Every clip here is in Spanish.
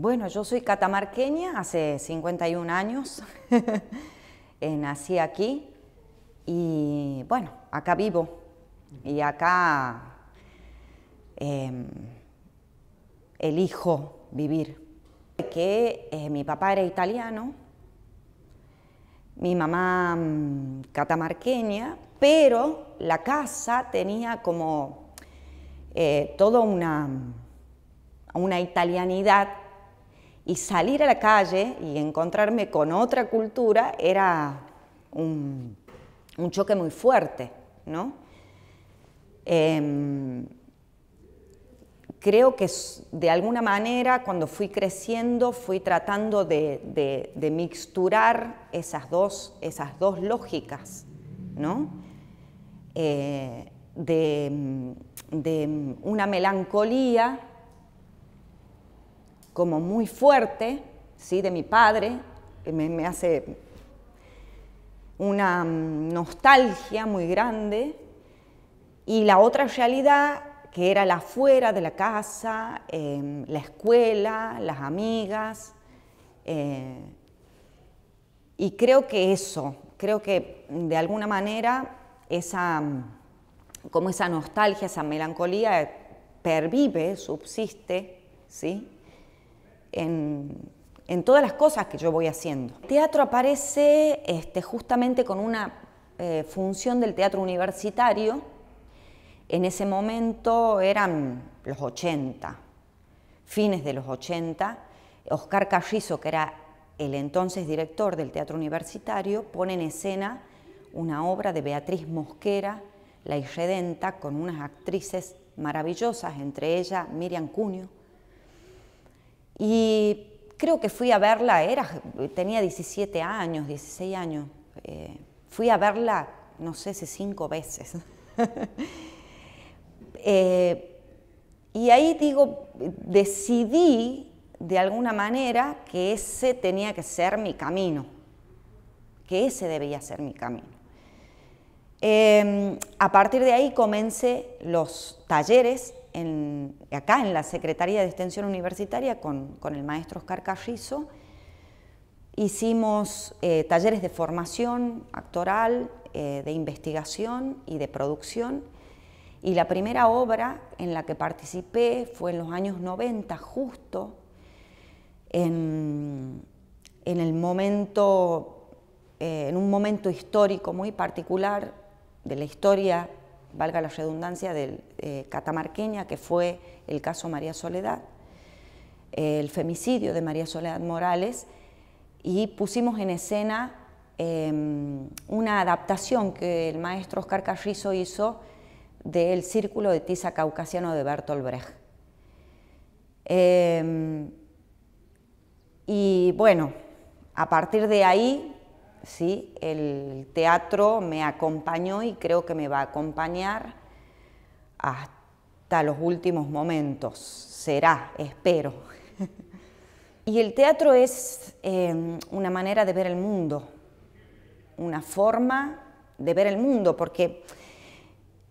Bueno, yo soy catamarqueña, hace 51 años, eh, nací aquí y bueno, acá vivo y acá em, elijo vivir. Que eh, mi papá era italiano, mi mamá mm, catamarqueña, pero la casa tenía como eh, toda una, una italianidad y salir a la calle y encontrarme con otra cultura era un, choque muy fuerte, em, creo que de alguna manera cuando fui creciendo fui tratando de, mixturar esas dos, esas dos lógicas, ¿no? Eh, de, una melancolía como muy fuerte, ¿sí? de mi padre, me, me hace una mm, nostalgia muy grande, y la otra realidad que era la fuera de la casa, em, la escuela, las amigas, eh, y creo que eso, creo que mm, de alguna manera esa, mm, como esa nostalgia, esa melancolía eh, pervive, subsiste, ¿sí? en, todas las cosas que yo voy haciendo. El teatro aparece este, justamente con una eh, función del teatro universitario. En ese momento eran los 80, fines de los 80. Oscar Carrizo, que era el entonces director del teatro universitario, pone en escena una obra de Beatriz Mosquera, La Irredenta, con unas actrices maravillosas, entre ellas Miriam Cunio, y creo que fui a verla, era, tenía 17 años, 16 años. Eh, fui a verla, no sé si cinco veces. Eh, y ahí digo, decidí de alguna manera que ese tenía que ser mi camino, que ese debía ser mi camino. Em, a partir de ahí comencé los talleres acá en la Secretaría de Extensión Universitaria con, con el maestro Oscar Carrizo. Hicimos eh, talleres de formación actoral, eh, de investigación y de producción. Y la primera obra en la que participé fue en los años 90, justo en, en el momento, eh, en un momento histórico muy particular de la historia valga la redundancia, del eh, catamarqueña, que fue el caso María Soledad, el femicidio de María Soledad Morales, y pusimos en escena em, una adaptación que el maestro Oscar Carrizo hizo del Círculo de Tiza Caucasiano de Bertolt Brecht. Em, y bueno, a partir de ahí ¿sí? El teatro me acompañó y creo que me va a acompañar hasta los últimos momentos. Será, espero. y el teatro es em, una manera de ver el mundo, una forma de ver el mundo, porque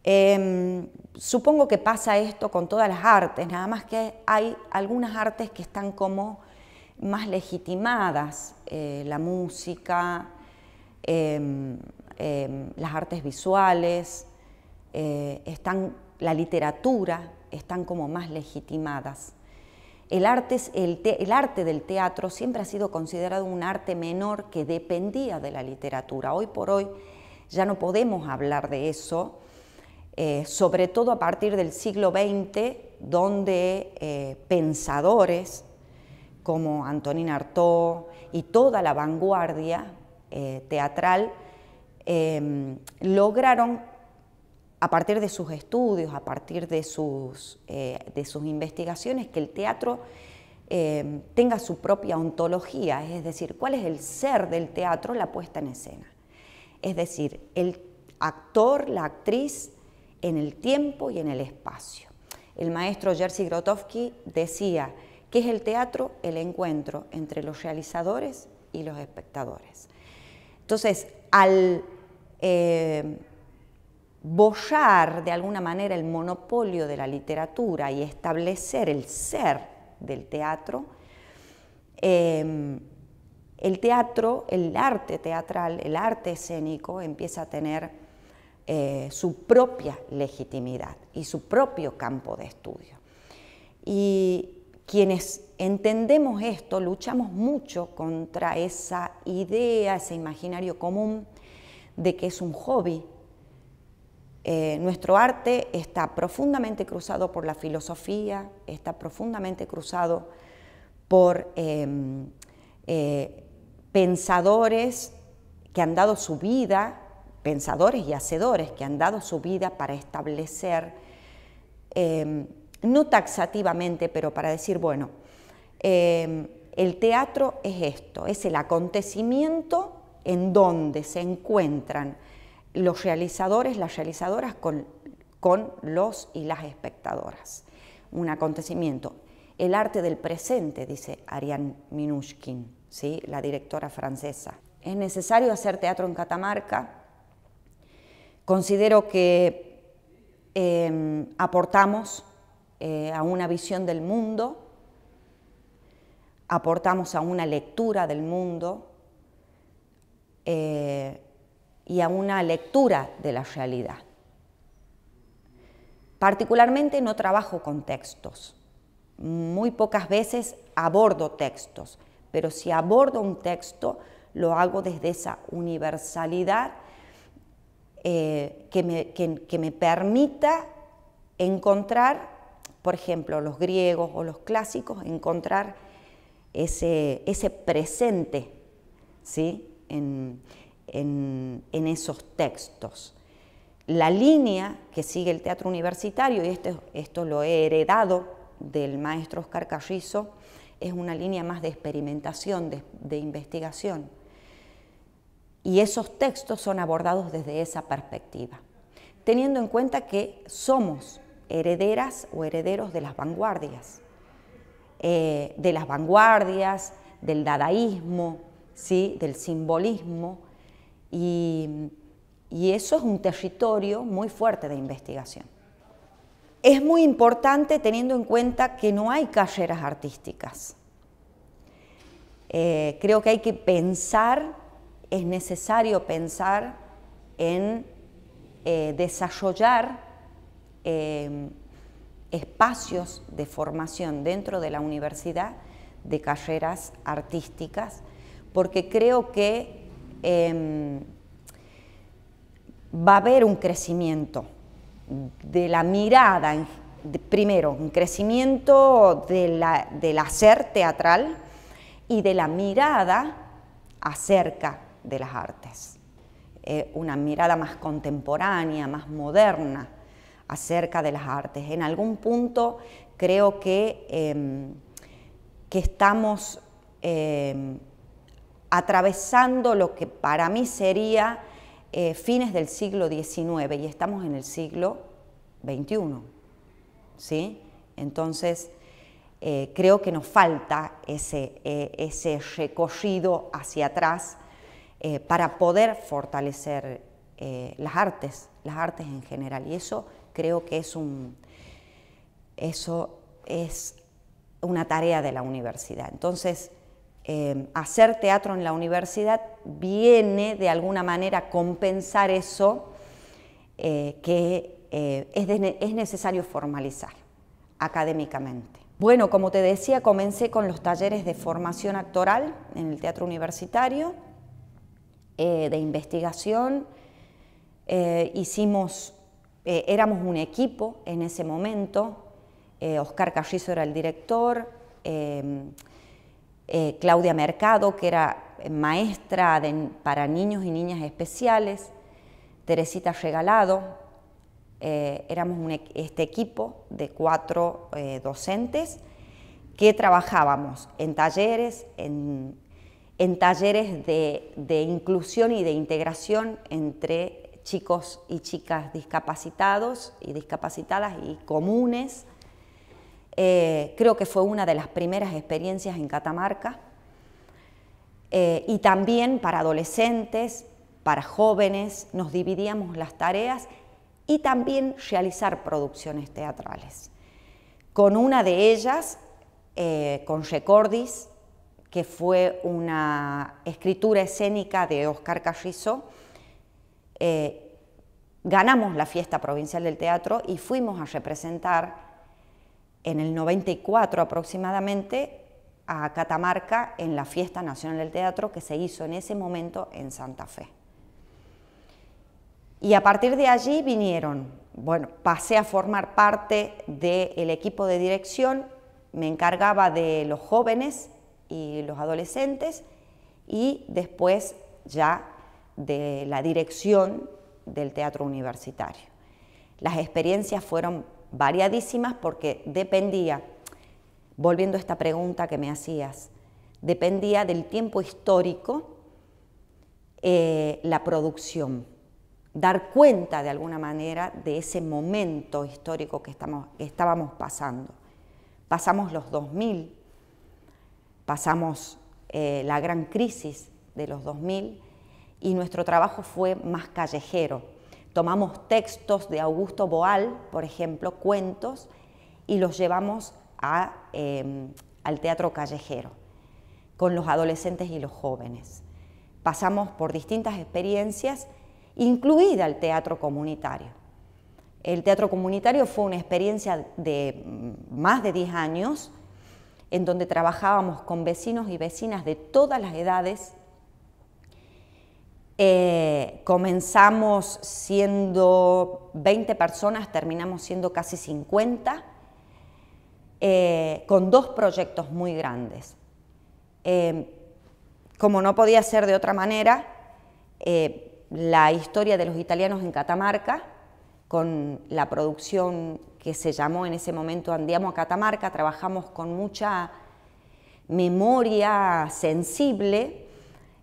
em, supongo que pasa esto con todas las artes, nada más que hay algunas artes que están como más legitimadas, eh, la música, Em, em, las artes visuales, eh, están, la literatura, están como más legitimadas. El arte, el, arte del teatro siempre ha sido considerado un arte menor que dependía de la literatura. Hoy por hoy ya no podemos hablar de eso, eh, sobre todo a partir del siglo XX, donde eh, pensadores como Antonin Artaud y toda la vanguardia eh, teatral, em, lograron, a partir de sus estudios, a partir de sus, eh, de sus investigaciones, que el teatro em, tenga su propia ontología, es decir, cuál es el ser del teatro, la puesta en escena. Es decir, el actor, la actriz, en el tiempo y en el espacio. El maestro Jerzy Grotowski decía, que es el teatro? El encuentro entre los realizadores y los espectadores. Entonces, al eh, bollar de alguna manera el monopolio de la literatura y establecer el ser del teatro, em, el teatro, el arte teatral, el arte escénico empieza a tener eh, su propia legitimidad y su propio campo de estudio quienes entendemos esto, luchamos mucho contra esa idea, ese imaginario común de que es un hobby. Eh, nuestro arte está profundamente cruzado por la filosofía, está profundamente cruzado por em, eh, pensadores que han dado su vida, pensadores y hacedores que han dado su vida para establecer em, no taxativamente, pero para decir, bueno, em, el teatro es esto, es el acontecimiento en donde se encuentran los realizadores, las realizadoras con, los y las espectadoras. Un acontecimiento. El arte del presente, dice Ariane Minushkin, ¿sí? la directora francesa. Es necesario hacer teatro en Catamarca. Considero que em, aportamos eh, a una visión del mundo, aportamos a una lectura del mundo eh, y a una lectura de la realidad. Particularmente no trabajo con textos, muy pocas veces abordo textos, pero si abordo un texto lo hago desde esa universalidad eh, que, me, que me permita encontrar por ejemplo, los griegos o los clásicos, encontrar ese, presente ¿sí? en, esos textos la línea que sigue el teatro universitario, y esto, esto, lo he heredado del maestro Oscar Carrizo, es una línea más de experimentación, de investigación. Y esos textos son abordados desde esa perspectiva, teniendo en cuenta que somos herederas o herederos de las vanguardias, eh, de las vanguardias, del dadaísmo, ¿sí? del simbolismo, y, eso es un territorio muy fuerte de investigación. Es muy importante teniendo en cuenta que no hay carreras artísticas. Eh, creo que hay que pensar, es necesario pensar en eh, desarrollar Em, espacios de formación dentro de la universidad de carreras artísticas, porque creo que em, va a haber un crecimiento de la mirada, primero, un crecimiento de del hacer teatral y de la mirada acerca de las artes, eh, una mirada más contemporánea, más moderna acerca de las artes. En algún punto creo que, em, que estamos em, atravesando lo que para mí sería eh, fines del siglo XIX y estamos en el siglo XXI. ¿sí? Entonces, eh, creo que nos falta ese, e, ese recorrido hacia atrás eh, para poder fortalecer las artes, las artes en general. Y eso Creo que es un, eso es una tarea de la universidad. Entonces, eh, hacer teatro en la universidad viene de alguna manera a compensar eso eh, que eh, es, necesario formalizar académicamente. Bueno, como te decía, comencé con los talleres de formación actoral en el teatro universitario, de investigación. hicimos eh, éramos un equipo en ese momento, eh, Oscar Carrizo era el director, eh, Claudia Mercado, que era maestra para niños y niñas especiales, Teresita Regalado, éramos este equipo de cuatro docentes que trabajábamos en talleres, en, talleres de, inclusión y de integración entre chicos y chicas discapacitados y discapacitadas y comunes. Eh, creo que fue una de las primeras experiencias en Catamarca. Eh, y también para adolescentes, para jóvenes, nos dividíamos las tareas y también realizar producciones teatrales. Con una de ellas, eh, con Recordis, que fue una escritura escénica de Oscar Carrizo, eh, ganamos la fiesta provincial del teatro y fuimos a representar en el 94 aproximadamente a Catamarca en la Fiesta Nacional del Teatro que se hizo en ese momento en Santa Fe. Y a partir de allí vinieron, bueno, pasé a formar parte del equipo de dirección, me encargaba de los jóvenes y los adolescentes y después ya de la dirección del teatro universitario. Las experiencias fueron variadísimas porque dependía, volviendo a esta pregunta que me hacías, dependía del tiempo histórico eh, la producción, dar cuenta de alguna manera de ese momento histórico que, estábamos pasando. Pasamos los 2000, pasamos eh, la gran crisis de los 2000, y nuestro trabajo fue más callejero. Tomamos textos de Augusto Boal, por ejemplo, cuentos, y los llevamos em, al teatro callejero, con los adolescentes y los jóvenes. Pasamos por distintas experiencias, incluida el teatro comunitario. El teatro comunitario fue una experiencia de mm, más de 10 años, en donde trabajábamos con vecinos y vecinas de todas las edades eh, comenzamos siendo 20 personas, terminamos siendo casi 50, eh, con dos proyectos muy grandes. Em, como no podía ser de otra manera, eh, la historia de los italianos en Catamarca, con la producción que se llamó en ese momento Andiamo a Catamarca, trabajamos con mucha memoria sensible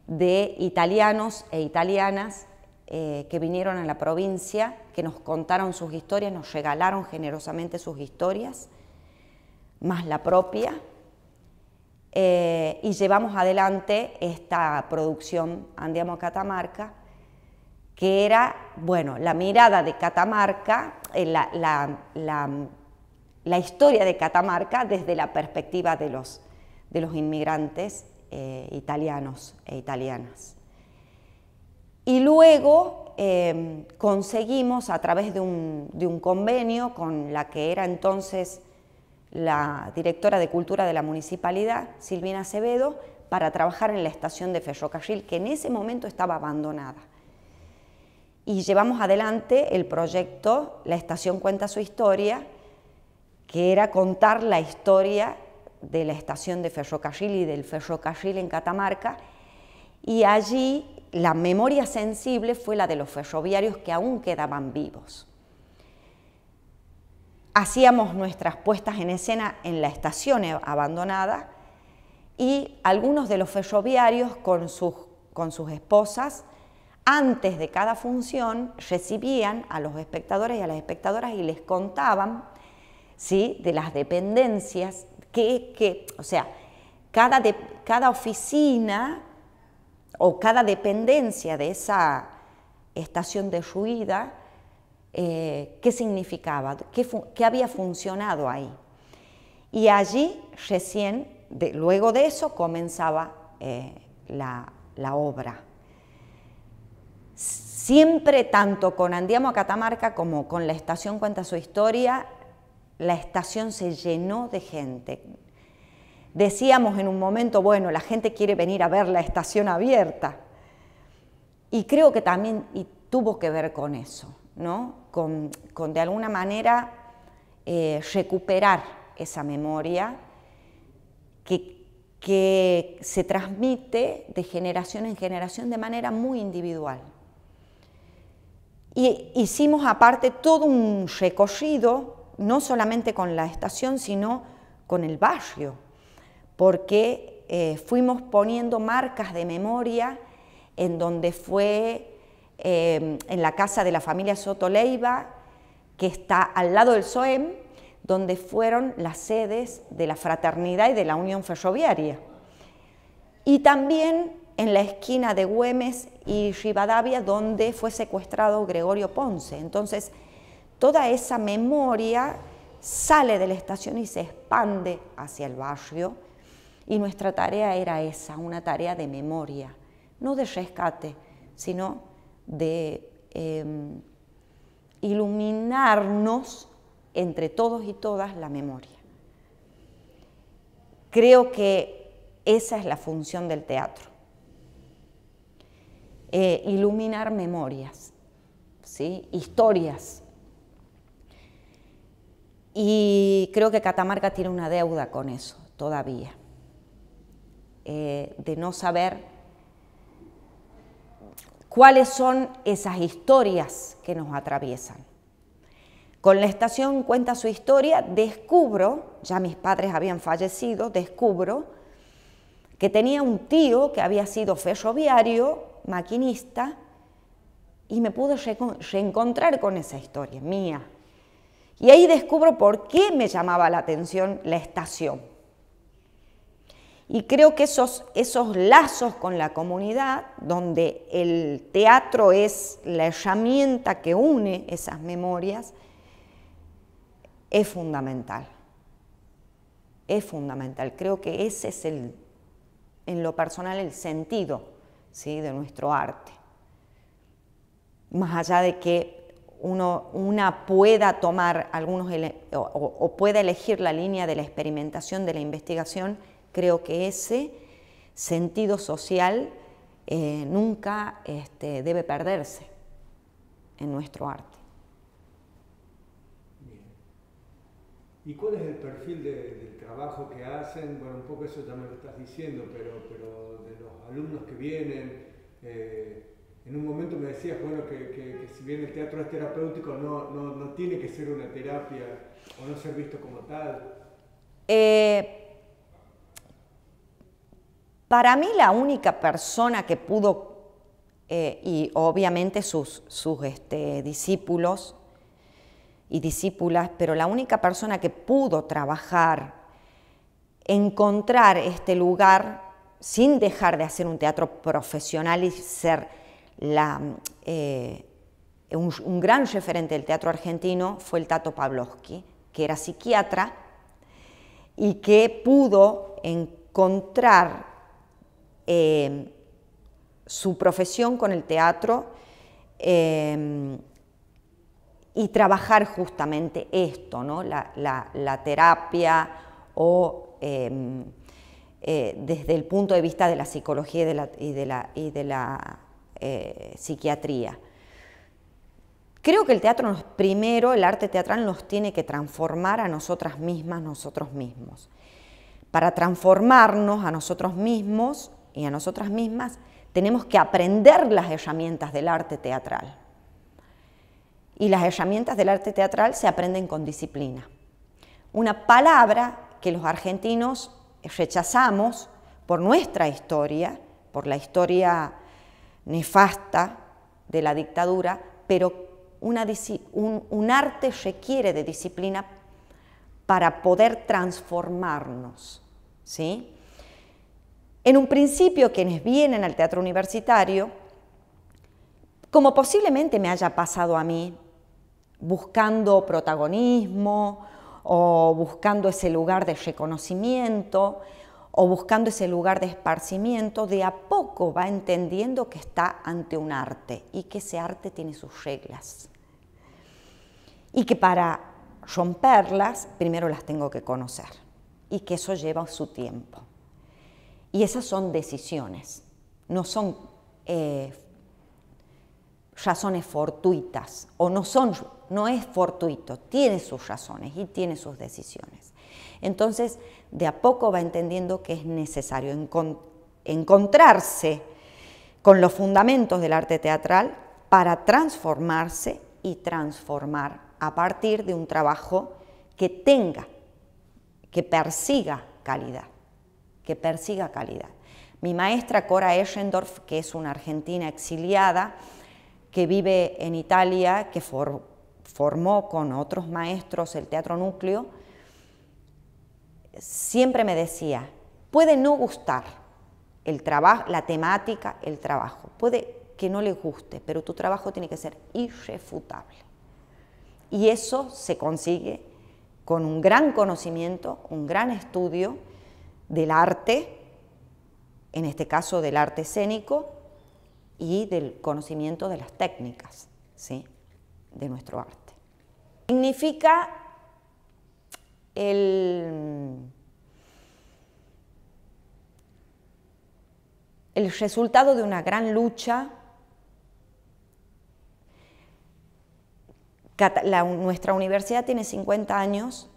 de italianos e italianas eh, que vinieron a la provincia, que nos contaron sus historias, nos regalaron generosamente sus historias, más la propia, eh, y llevamos adelante esta producción Andiamo a Catamarca, que era, bueno, la mirada de Catamarca, eh, la, historia de Catamarca desde la perspectiva de los, de los inmigrantes eh, italianos e italianas. Y luego eh, conseguimos, a través de un, de un, convenio con la que era entonces la directora de Cultura de la Municipalidad, Silvina Acevedo, para trabajar en la estación de ferrocarril, que en ese momento estaba abandonada. Y llevamos adelante el proyecto La Estación Cuenta Su Historia, que era contar la historia de la estación de ferrocarril y del ferrocarril en Catamarca, y allí la memoria sensible fue la de los ferroviarios que aún quedaban vivos. Hacíamos nuestras puestas en escena en la estación abandonada y algunos de los ferroviarios con sus, con sus esposas, antes de cada función, recibían a los espectadores y a las espectadoras y les contaban ¿sí? de las dependencias o sea, cada, de, cada oficina o cada dependencia de esa estación derruida, eh, qué significaba, qué, había funcionado ahí. Y allí recién, luego de eso, comenzaba eh, la, la, obra. Siempre, tanto con Andiamo a Catamarca como con la estación Cuenta su Historia, la estación se llenó de gente. Decíamos en un momento, bueno, la gente quiere venir a ver la estación abierta. Y creo que también y tuvo que ver con eso, ¿no? Con, de alguna manera eh, recuperar esa memoria que, que se transmite de generación en generación de manera muy individual. Y hicimos aparte todo un recorrido no solamente con la estación, sino con el barrio, porque eh, fuimos poniendo marcas de memoria en donde fue eh, en la casa de la familia Soto Leiva, que está al lado del SOEM, donde fueron las sedes de la Fraternidad y de la Unión Ferroviaria. Y también en la esquina de Güemes y Rivadavia, donde fue secuestrado Gregorio Ponce. Entonces, toda esa memoria sale de la estación y se expande hacia el barrio. Y nuestra tarea era esa, una tarea de memoria, no de rescate, sino de em, iluminarnos entre todos y todas la memoria. Creo que esa es la función del teatro, eh, iluminar memorias, ¿sí? historias, y creo que Catamarca tiene una deuda con eso todavía, eh, de no saber cuáles son esas historias que nos atraviesan. Con la estación cuenta su historia, descubro, ya mis padres habían fallecido, descubro que tenía un tío que había sido ferroviario, maquinista, y me pude reencontrar con esa historia mía, y ahí descubro por qué me llamaba la atención la estación. Y creo que esos, esos lazos con la comunidad, donde el teatro es la herramienta que une esas memorias, es fundamental. Es fundamental. Creo que ese es el, en lo personal el sentido ¿sí? de nuestro arte. Más allá de que uno, una pueda tomar algunos o, pueda elegir la línea de la experimentación, de la investigación, creo que ese sentido social eh, nunca este, debe perderse en nuestro arte. ¿Y cuál es el perfil del trabajo que hacen? Bueno, un poco eso también lo estás diciendo, pero, de los alumnos que vienen, eh, en un momento me decías, bueno, que, que, si bien el teatro es terapéutico, no, no, no, tiene que ser una terapia o no ser visto como tal. Eh, para mí la única persona que pudo, eh, y obviamente sus, sus este, discípulos y discípulas, pero la única persona que pudo trabajar, encontrar este lugar sin dejar de hacer un teatro profesional y ser eh, un, gran referente del teatro argentino fue el Tato Pavlovsky, que era psiquiatra y que pudo encontrar eh, su profesión con el teatro eh, y trabajar justamente esto, ¿no? la, terapia o desde el punto de vista de la psicología y de la, eh, psiquiatría. Creo que el teatro primero, el arte teatral nos tiene que transformar a nosotras mismas, nosotros mismos. Para transformarnos a nosotros mismos y a nosotras mismas, tenemos que aprender las herramientas del arte teatral. Y las herramientas del arte teatral se aprenden con disciplina. Una palabra que los argentinos rechazamos por nuestra historia, por la historia nefasta de la dictadura, pero un, arte requiere de disciplina para poder transformarnos. ¿sí? En un principio, quienes vienen al teatro universitario, como posiblemente me haya pasado a mí, buscando protagonismo o buscando ese lugar de reconocimiento, o buscando ese lugar de esparcimiento, de a poco va entendiendo que está ante un arte y que ese arte tiene sus reglas. Y que para romperlas, primero las tengo que conocer y que eso lleva su tiempo. Y esas son decisiones, no son eh, razones fortuitas o no, son, no es fortuito, tiene sus razones y tiene sus decisiones. Entonces, de a poco va entendiendo que es necesario encontrarse con los fundamentos del arte teatral para transformarse y transformar a partir de un trabajo que tenga, que persiga calidad, que persiga calidad. Mi maestra Cora Eschendorf, que es una argentina exiliada, que vive en Italia, que formó con otros maestros el Teatro Núcleo, siempre me decía, puede no gustar el trabajo, la temática, el trabajo, puede que no le guste, pero tu trabajo tiene que ser irrefutable. Y eso se consigue con un gran conocimiento, un gran estudio del arte, en este caso del arte escénico y del conocimiento de las técnicas ¿sí? de nuestro arte. Significa el, resultado de una gran lucha nuestra universidad tiene 50 años,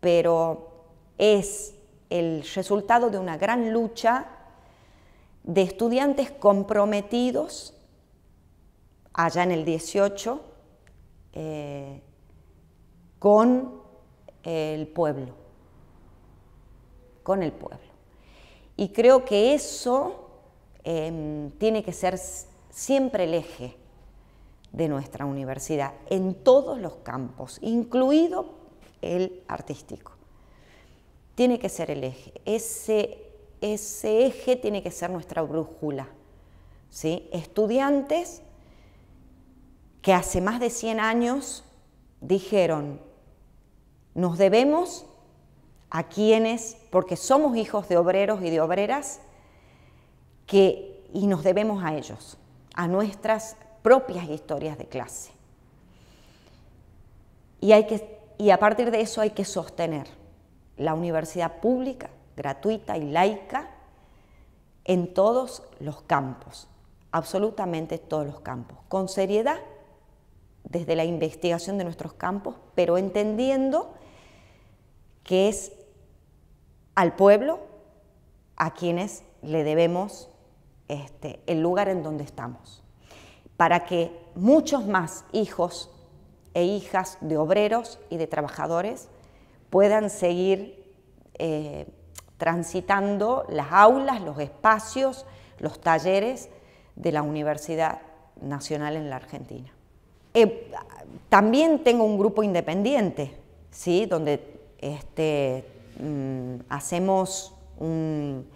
pero es el resultado de una gran lucha de estudiantes comprometidos allá en el 18 eh, con el pueblo, con el pueblo. Y creo que eso em, tiene que ser siempre el eje de nuestra universidad, en todos los campos, incluido el artístico. Tiene que ser el eje. Ese, ese eje tiene que ser nuestra brújula. ¿sí? Estudiantes que hace más de 100 años dijeron, nos debemos a quienes, porque somos hijos de obreros y de obreras, y nos debemos a ellos, a nuestras propias historias de clase. Y, y a partir de eso hay que sostener la universidad pública, gratuita y laica, en todos los campos, absolutamente todos los campos, con seriedad desde la investigación de nuestros campos, pero entendiendo que es al pueblo a quienes le debemos este, el lugar en donde estamos, para que muchos más hijos e hijas de obreros y de trabajadores puedan seguir eh, transitando las aulas, los espacios, los talleres de la Universidad Nacional en la Argentina. Eh, también tengo un grupo independiente, ¿sí? donde este, mm, hacemos un,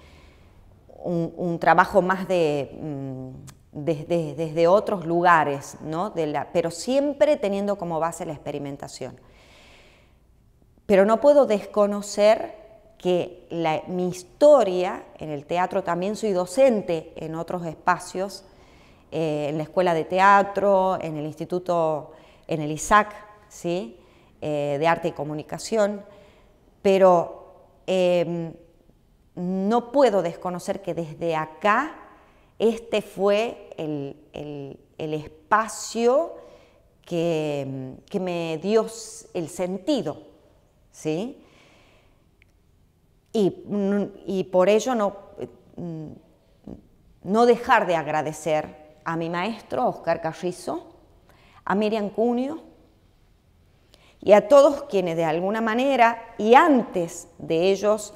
trabajo más mm, desde, otros lugares, pero siempre teniendo como base la experimentación. Pero no puedo desconocer que mi historia en el teatro, también soy docente en otros espacios, eh, en la escuela de teatro, en el instituto, en el ISAC, ¿sí? Eh, de arte y comunicación, pero em, no puedo desconocer que desde acá este fue el, espacio que, me dio el sentido, ¿sí? Y, mm, por ello no, mm, no dejar de agradecer a mi maestro Oscar Carrizo, a Miriam Cunio, y a todos quienes de alguna manera y antes de ellos,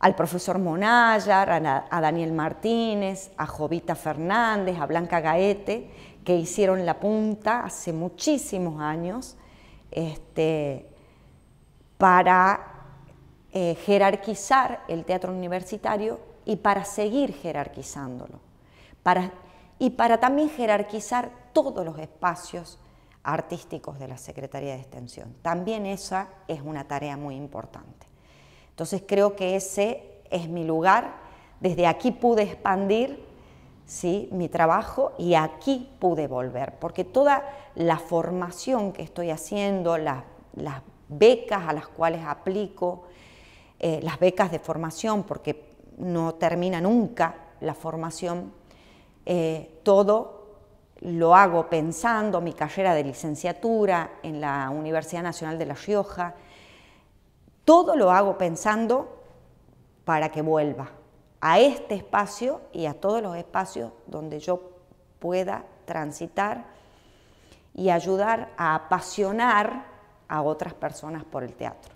al profesor Monayar, a Daniel Martínez, a Jovita Fernández, a Blanca Gaete, que hicieron la punta hace muchísimos años este, para eh, jerarquizar el teatro universitario y para seguir jerarquizándolo, y para también jerarquizar todos los espacios artísticos de la Secretaría de Extensión. También esa es una tarea muy importante. Entonces creo que ese es mi lugar, desde aquí pude expandir ¿sí? mi trabajo y aquí pude volver, porque toda la formación que estoy haciendo, las, becas a las cuales aplico, eh, las becas de formación, porque no termina nunca la formación, eh, todo lo hago pensando mi carrera de licenciatura en la Universidad Nacional de La Rioja. Todo lo hago pensando para que vuelva a este espacio y a todos los espacios donde yo pueda transitar y ayudar a apasionar a otras personas por el teatro.